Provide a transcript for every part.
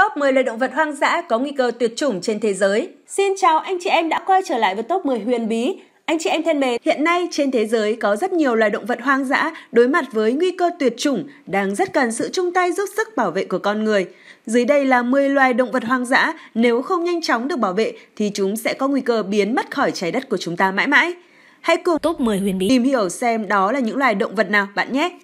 Top 10 loài động vật hoang dã có nguy cơ tuyệt chủng trên thế giới. Xin chào anh chị em đã quay trở lại với top 10 huyền bí. Anh chị em thân mến, hiện nay trên thế giới có rất nhiều loài động vật hoang dã đối mặt với nguy cơ tuyệt chủng đang rất cần sự chung tay giúp sức bảo vệ của con người. Dưới đây là 10 loài động vật hoang dã nếu không nhanh chóng được bảo vệ thì chúng sẽ có nguy cơ biến mất khỏi trái đất của chúng ta mãi mãi. Hãy cùng top 10 huyền bí tìm hiểu xem đó là những loài động vật nào bạn nhé.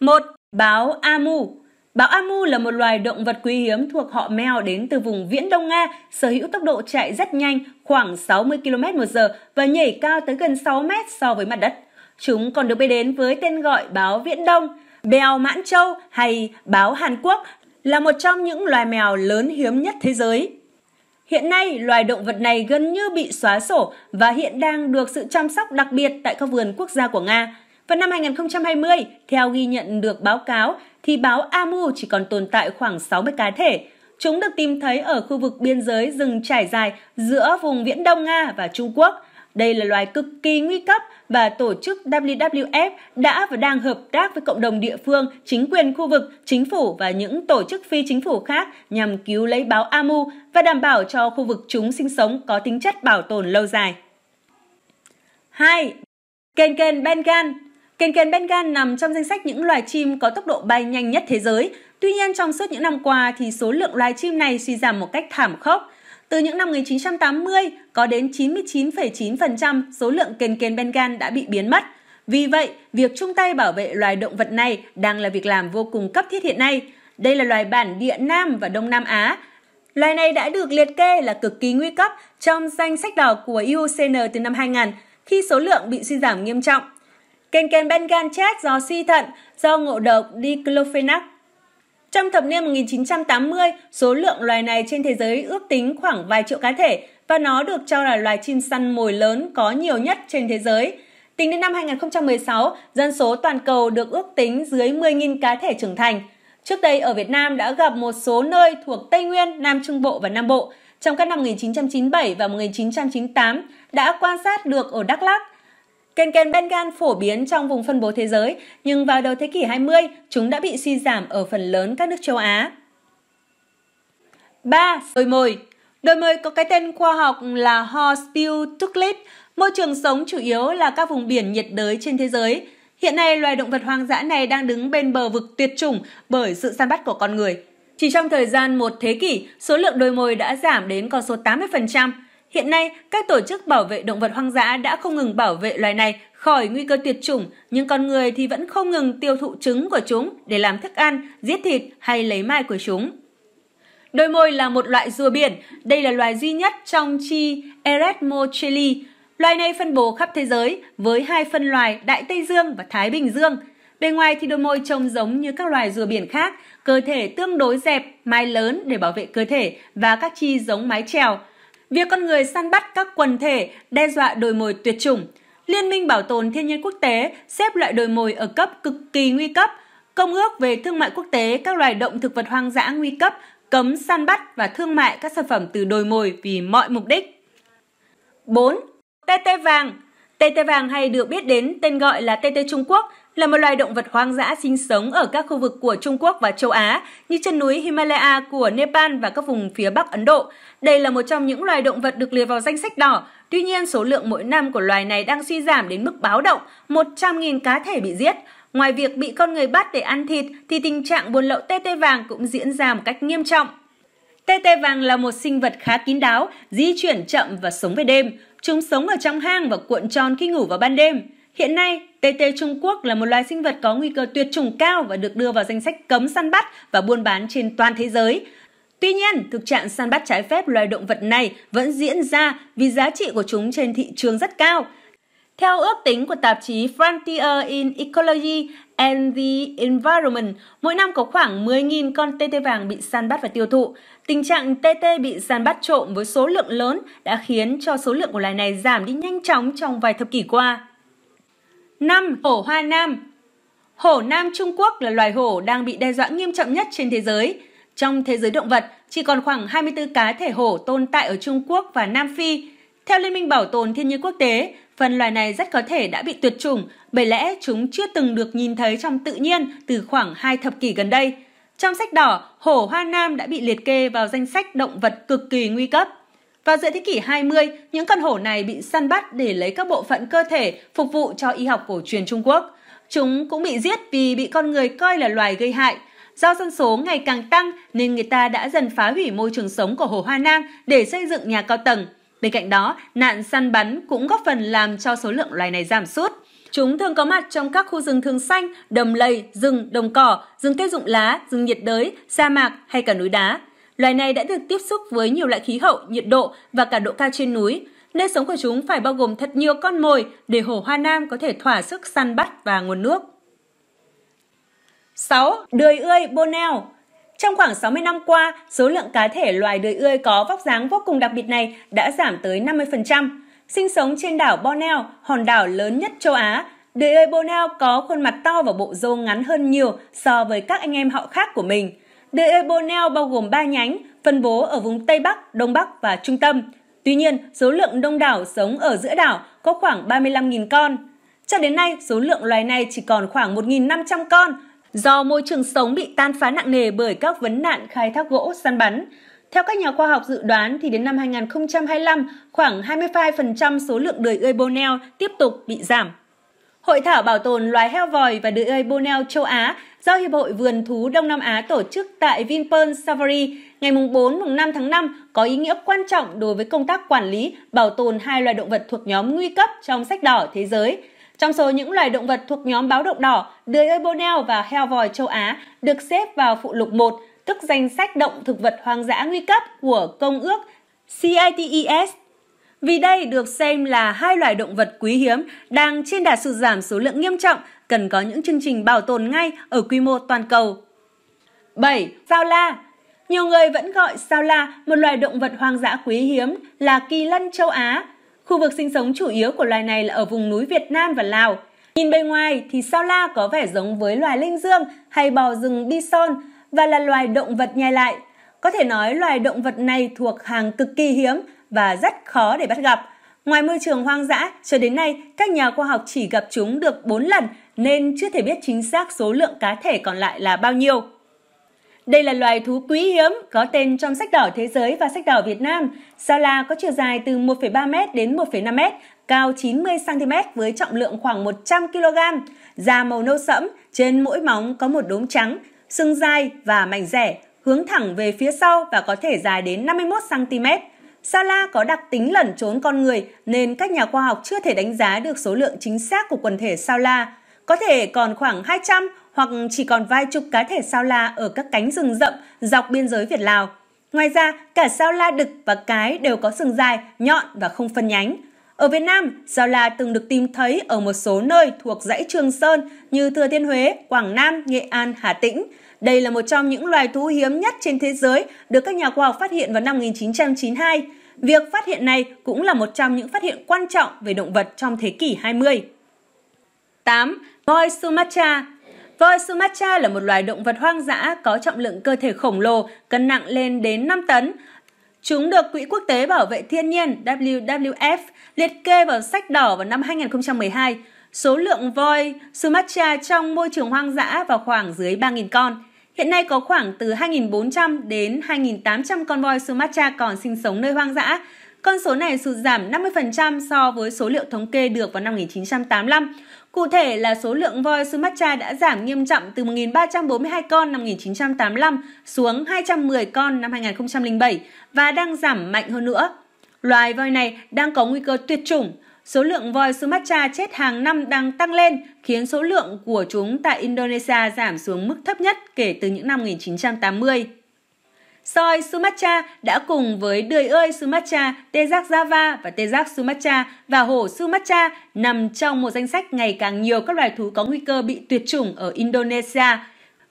1. Báo Amu Báo Amu là một loài động vật quý hiếm thuộc họ mèo đến từ vùng Viễn Đông Nga, sở hữu tốc độ chạy rất nhanh, khoảng 60 km một giờ và nhảy cao tới gần 6 mét so với mặt đất. Chúng còn được biết đến với tên gọi báo Viễn Đông, bèo Mãn Châu hay báo Hàn Quốc là một trong những loài mèo lớn hiếm nhất thế giới. Hiện nay, loài động vật này gần như bị xóa sổ và hiện đang được sự chăm sóc đặc biệt tại các vườn quốc gia của Nga. Vào năm 2020, theo ghi nhận được báo cáo, thì báo Amu chỉ còn tồn tại khoảng 60 cá thể. Chúng được tìm thấy ở khu vực biên giới rừng trải dài giữa vùng Viễn Đông Nga và Trung Quốc. Đây là loài cực kỳ nguy cấp và tổ chức WWF đã và đang hợp tác với cộng đồng địa phương, chính quyền khu vực, chính phủ và những tổ chức phi chính phủ khác nhằm cứu lấy báo Amu và đảm bảo cho khu vực chúng sinh sống có tính chất bảo tồn lâu dài. 2. Kênh kênh Bengal Kền kền Bengal nằm trong danh sách những loài chim có tốc độ bay nhanh nhất thế giới. Tuy nhiên, trong suốt những năm qua thì số lượng loài chim này suy giảm một cách thảm khốc. Từ những năm 1980, có đến 99,9% số lượng kền kền Bengal đã bị biến mất. Vì vậy, việc chung tay bảo vệ loài động vật này đang là việc làm vô cùng cấp thiết hiện nay. Đây là loài bản địa Nam và Đông Nam Á. Loài này đã được liệt kê là cực kỳ nguy cấp trong danh sách đỏ của IUCN từ năm 2000 khi số lượng bị suy giảm nghiêm trọng kênh Bengal chết do suy thận do ngộ độc diclofenac. Trong thập niên 1980, số lượng loài này trên thế giới ước tính khoảng vài triệu cá thể và nó được cho là loài chim săn mồi lớn có nhiều nhất trên thế giới. Tính đến năm 2016, dân số toàn cầu được ước tính dưới 10.000 cá thể trưởng thành. Trước đây ở Việt Nam đã gặp một số nơi thuộc Tây Nguyên, Nam Trung Bộ và Nam Bộ. Trong các năm 1997 và 1998 đã quan sát được ở Đắk Lắk, Kền kền Bengal phổ biến trong vùng phân bố thế giới, nhưng vào đầu thế kỷ 20, chúng đã bị suy giảm ở phần lớn các nước châu Á. 3. Đồi mồi Đồi mồi có cái tên khoa học là Horsepiltuclet. Môi trường sống chủ yếu là các vùng biển nhiệt đới trên thế giới. Hiện nay, loài động vật hoang dã này đang đứng bên bờ vực tuyệt chủng bởi sự săn bắt của con người. Chỉ trong thời gian một thế kỷ, số lượng đồi mồi đã giảm đến con số 80%. Hiện nay, các tổ chức bảo vệ động vật hoang dã đã không ngừng bảo vệ loài này khỏi nguy cơ tuyệt chủng, nhưng con người thì vẫn không ngừng tiêu thụ trứng của chúng để làm thức ăn, giết thịt hay lấy mai của chúng. Đôi môi là một loại rùa biển, đây là loài duy nhất trong chi Eretmocheli. Loài này phân bố khắp thế giới với hai phân loài Đại Tây Dương và Thái Bình Dương. Bề ngoài thì đôi môi trông giống như các loài rùa biển khác, cơ thể tương đối dẹp, mai lớn để bảo vệ cơ thể và các chi giống mái trèo – Việc con người săn bắt các quần thể đe dọa đồi mồi tuyệt chủng. Liên minh Bảo tồn Thiên nhiên Quốc tế xếp loại đồi mồi ở cấp cực kỳ nguy cấp. Công ước về thương mại quốc tế các loài động thực vật hoang dã nguy cấp cấm săn bắt và thương mại các sản phẩm từ đồi mồi vì mọi mục đích. 4. Tê tê vàng Tê tê vàng hay được biết đến tên gọi là tê tê Trung Quốc là một loài động vật hoang dã sinh sống ở các khu vực của Trung Quốc và châu Á như chân núi Himalaya của Nepal và các vùng phía Bắc Ấn Độ. Đây là một trong những loài động vật được liệt vào danh sách đỏ. Tuy nhiên, số lượng mỗi năm của loài này đang suy giảm đến mức báo động, 100.000 cá thể bị giết. Ngoài việc bị con người bắt để ăn thịt thì tình trạng buôn lậu tê tê vàng cũng diễn ra một cách nghiêm trọng. Tê tê vàng là một sinh vật khá kín đáo, di chuyển chậm và sống về đêm. Chúng sống ở trong hang và cuộn tròn khi ngủ vào ban đêm. Hiện nay, TT Trung Quốc là một loài sinh vật có nguy cơ tuyệt chủng cao và được đưa vào danh sách cấm săn bắt và buôn bán trên toàn thế giới. Tuy nhiên, thực trạng săn bắt trái phép loài động vật này vẫn diễn ra vì giá trị của chúng trên thị trường rất cao – theo ước tính của tạp chí Frontier in Ecology and the Environment, mỗi năm có khoảng 10.000 con tê tê vàng bị săn bắt và tiêu thụ. Tình trạng tê tê bị săn bắt trộm với số lượng lớn đã khiến cho số lượng của loài này giảm đi nhanh chóng trong vài thập kỷ qua. 5. Hổ Hoa Nam Hổ Nam Trung Quốc là loài hổ đang bị đe dọa nghiêm trọng nhất trên thế giới. Trong thế giới động vật, chỉ còn khoảng 24 cá thể hổ tồn tại ở Trung Quốc và Nam Phi. Theo Liên minh Bảo tồn Thiên nhiên Quốc tế, phần loài này rất có thể đã bị tuyệt chủng bởi lẽ chúng chưa từng được nhìn thấy trong tự nhiên từ khoảng hai thập kỷ gần đây. Trong sách đỏ, hổ Hoa Nam đã bị liệt kê vào danh sách động vật cực kỳ nguy cấp. Vào giữa thế kỷ 20, những con hổ này bị săn bắt để lấy các bộ phận cơ thể phục vụ cho y học cổ truyền Trung Quốc. Chúng cũng bị giết vì bị con người coi là loài gây hại. Do dân số ngày càng tăng nên người ta đã dần phá hủy môi trường sống của hổ Hoa Nam để xây dựng nhà cao tầng – Bên cạnh đó, nạn săn bắn cũng góp phần làm cho số lượng loài này giảm sút. Chúng thường có mặt trong các khu rừng thường xanh, đầm lầy, rừng, đồng cỏ, rừng cây rụng lá, rừng nhiệt đới, sa mạc hay cả núi đá. Loài này đã được tiếp xúc với nhiều loại khí hậu, nhiệt độ và cả độ cao trên núi. Nơi sống của chúng phải bao gồm thật nhiều con mồi để hổ Hoa Nam có thể thỏa sức săn bắt và nguồn nước. 6. Đười ươi bonel trong khoảng 60 năm qua, số lượng cá thể loài đời ươi có vóc dáng vô cùng đặc biệt này đã giảm tới 50%. Sinh sống trên đảo Borneo, hòn đảo lớn nhất châu Á, đời ươi Borneo có khuôn mặt to và bộ râu ngắn hơn nhiều so với các anh em họ khác của mình. Đời ươi Borneo bao gồm 3 nhánh, phân bố ở vùng Tây Bắc, Đông Bắc và Trung Tâm. Tuy nhiên, số lượng đông đảo sống ở giữa đảo có khoảng 35.000 con. Cho đến nay, số lượng loài này chỉ còn khoảng 1.500 con, do môi trường sống bị tan phá nặng nề bởi các vấn nạn khai thác gỗ, săn bắn. Theo các nhà khoa học dự đoán thì đến năm 2025, khoảng 25% số lượng đời ươi Borneo tiếp tục bị giảm. Hội thảo bảo tồn loài heo vòi và đời ươi Borneo châu Á do Hiệp hội Vườn thú Đông Nam Á tổ chức tại Vinpearl Safari ngày 4-5 tháng 5 có ý nghĩa quan trọng đối với công tác quản lý, bảo tồn hai loài động vật thuộc nhóm nguy cấp trong sách đỏ thế giới – trong số những loài động vật thuộc nhóm báo động đỏ, đười ơi bô và heo vòi châu Á được xếp vào phụ lục 1, tức danh sách động thực vật hoang dã nguy cấp của Công ước CITES vì đây được xem là hai loài động vật quý hiếm đang trên đà sụt giảm số lượng nghiêm trọng, cần có những chương trình bảo tồn ngay ở quy mô toàn cầu. 7. Sao la Nhiều người vẫn gọi sao la một loài động vật hoang dã quý hiếm là kỳ lân châu Á, Khu vực sinh sống chủ yếu của loài này là ở vùng núi Việt Nam và Lào. Nhìn bề ngoài thì sao la có vẻ giống với loài linh dương hay bò rừng bison và là loài động vật nhai lại. Có thể nói loài động vật này thuộc hàng cực kỳ hiếm và rất khó để bắt gặp. Ngoài môi trường hoang dã, cho đến nay các nhà khoa học chỉ gặp chúng được 4 lần nên chưa thể biết chính xác số lượng cá thể còn lại là bao nhiêu. Đây là loài thú quý hiếm có tên trong sách đỏ thế giới và sách đỏ Việt Nam. Sao la có chiều dài từ 1,3 m đến 1,5 m, cao 90 cm với trọng lượng khoảng 100 kg, da màu nâu sẫm, trên mỗi móng có một đốm trắng, sưng dài và mảnh rẻ, hướng thẳng về phía sau và có thể dài đến 51 cm. Sao la có đặc tính lẩn trốn con người nên các nhà khoa học chưa thể đánh giá được số lượng chính xác của quần thể sao la. Có thể còn khoảng 200 hoặc chỉ còn vài chục cá thể sao la ở các cánh rừng rậm dọc biên giới Việt Lào. Ngoài ra, cả sao la đực và cái đều có sừng dài, nhọn và không phân nhánh. Ở Việt Nam, sao la từng được tìm thấy ở một số nơi thuộc dãy Trường Sơn như Thừa Thiên Huế, Quảng Nam, Nghệ An, Hà Tĩnh. Đây là một trong những loài thú hiếm nhất trên thế giới được các nhà khoa học phát hiện vào năm 1992. Việc phát hiện này cũng là một trong những phát hiện quan trọng về động vật trong thế kỷ 20. 8. Voi Sumatra Voi Sumatra là một loài động vật hoang dã có trọng lượng cơ thể khổng lồ, cân nặng lên đến 5 tấn. Chúng được Quỹ Quốc tế Bảo vệ Thiên nhiên WWF liệt kê vào sách đỏ vào năm 2012. Số lượng voi Sumatra trong môi trường hoang dã vào khoảng dưới 3.000 con. Hiện nay có khoảng từ 2.400 đến 2.800 con voi Sumatra còn sinh sống nơi hoang dã. Con số này sụt giảm 50% so với số liệu thống kê được vào năm 1985. Cụ thể là số lượng voi Sumatra đã giảm nghiêm trọng từ 1.342 con năm 1985 xuống 210 con năm 2007 và đang giảm mạnh hơn nữa. Loài voi này đang có nguy cơ tuyệt chủng. Số lượng voi Sumatra chết hàng năm đang tăng lên, khiến số lượng của chúng tại Indonesia giảm xuống mức thấp nhất kể từ những năm 1980. Soi Sumatra đã cùng với đười ơi Sumatra, tê giác Java và tê giác Sumatra và hổ Sumatra nằm trong một danh sách ngày càng nhiều các loài thú có nguy cơ bị tuyệt chủng ở Indonesia.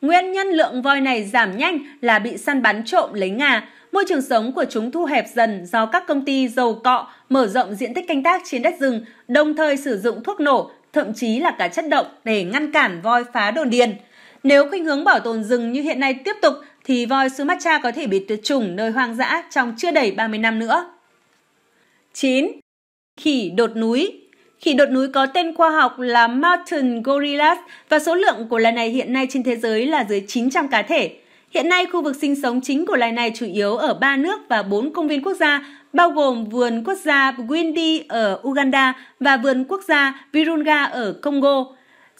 Nguyên nhân lượng voi này giảm nhanh là bị săn bắn trộm lấy ngà. Môi trường sống của chúng thu hẹp dần do các công ty dầu cọ mở rộng diện tích canh tác trên đất rừng, đồng thời sử dụng thuốc nổ, thậm chí là cả chất động để ngăn cản voi phá đồn điền. Nếu khuynh hướng bảo tồn rừng như hiện nay tiếp tục thì voi Sumatra có thể bị tuyệt chủng nơi hoang dã trong chưa đầy 30 năm nữa. 9. Khỉ đột núi Khỉ đột núi có tên khoa học là Mountain Gorillas và số lượng của loài này hiện nay trên thế giới là dưới 900 cá thể. Hiện nay, khu vực sinh sống chính của loài này chủ yếu ở 3 nước và 4 công viên quốc gia, bao gồm vườn quốc gia Windy ở Uganda và vườn quốc gia Virunga ở Congo.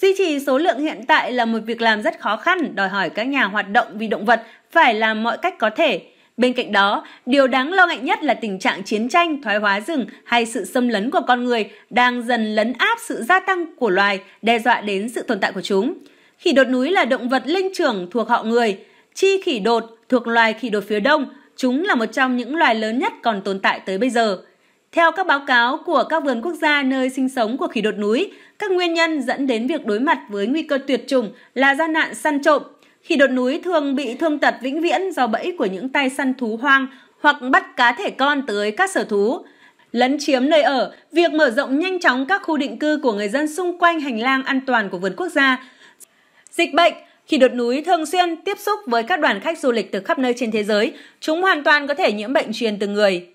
Duy trì số lượng hiện tại là một việc làm rất khó khăn, đòi hỏi các nhà hoạt động vì động vật phải làm mọi cách có thể. Bên cạnh đó, điều đáng lo ngại nhất là tình trạng chiến tranh, thoái hóa rừng hay sự xâm lấn của con người đang dần lấn áp sự gia tăng của loài, đe dọa đến sự tồn tại của chúng. Khỉ đột núi là động vật linh trưởng thuộc họ người. Chi khỉ đột thuộc loài khỉ đột phía đông, chúng là một trong những loài lớn nhất còn tồn tại tới bây giờ. Theo các báo cáo của các vườn quốc gia nơi sinh sống của khỉ đột núi, các nguyên nhân dẫn đến việc đối mặt với nguy cơ tuyệt chủng là do nạn săn trộm, khi đột núi thường bị thương tật vĩnh viễn do bẫy của những tay săn thú hoang hoặc bắt cá thể con tới các sở thú. Lấn chiếm nơi ở, việc mở rộng nhanh chóng các khu định cư của người dân xung quanh hành lang an toàn của vườn quốc gia. Dịch bệnh, khi đột núi thường xuyên tiếp xúc với các đoàn khách du lịch từ khắp nơi trên thế giới, chúng hoàn toàn có thể nhiễm bệnh truyền từ người.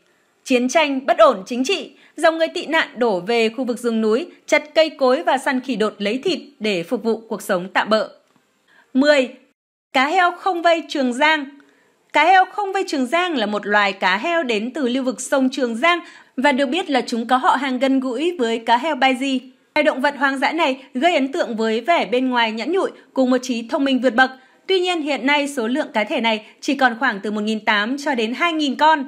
Chiến tranh, bất ổn chính trị, dòng người tị nạn đổ về khu vực rừng núi, chặt cây cối và săn khỉ đột lấy thịt để phục vụ cuộc sống tạm bợ. 10. Cá heo không vây Trường Giang Cá heo không vây Trường Giang là một loài cá heo đến từ lưu vực sông Trường Giang và được biết là chúng có họ hàng gần gũi với cá heo bai di. Loài động vật hoang dã này gây ấn tượng với vẻ bên ngoài nhẵn nhụi cùng một trí thông minh vượt bậc. Tuy nhiên hiện nay số lượng cá thể này chỉ còn khoảng từ 1.800 cho đến 2.000 con.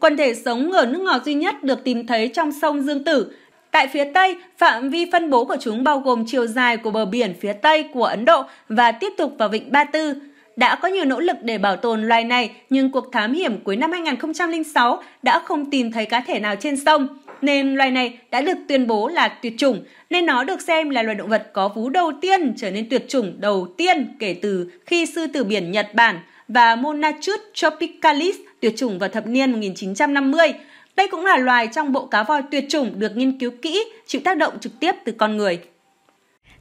Quần thể sống ở nước ngọt duy nhất được tìm thấy trong sông Dương Tử. Tại phía Tây, phạm vi phân bố của chúng bao gồm chiều dài của bờ biển phía Tây của Ấn Độ và tiếp tục vào vịnh Ba Tư đã có nhiều nỗ lực để bảo tồn loài này, nhưng cuộc thám hiểm cuối năm 2006 đã không tìm thấy cá thể nào trên sông, nên loài này đã được tuyên bố là tuyệt chủng, nên nó được xem là loài động vật có vú đầu tiên trở nên tuyệt chủng đầu tiên kể từ khi sư tử biển Nhật Bản và Monachus tropicalis tuyệt chủng vào thập niên 1950. Đây cũng là loài trong bộ cá voi tuyệt chủng được nghiên cứu kỹ, chịu tác động trực tiếp từ con người.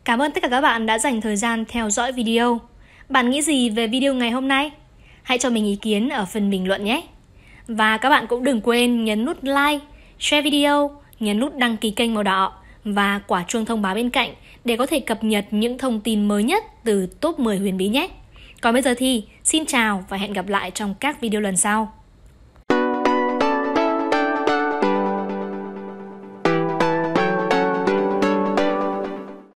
Cảm ơn tất cả các bạn đã dành thời gian theo dõi video bạn nghĩ gì về video ngày hôm nay? Hãy cho mình ý kiến ở phần bình luận nhé. Và các bạn cũng đừng quên nhấn nút like, share video, nhấn nút đăng ký kênh màu đỏ và quả chuông thông báo bên cạnh để có thể cập nhật những thông tin mới nhất từ top 10 huyền bí nhé. Còn bây giờ thì xin chào và hẹn gặp lại trong các video lần sau.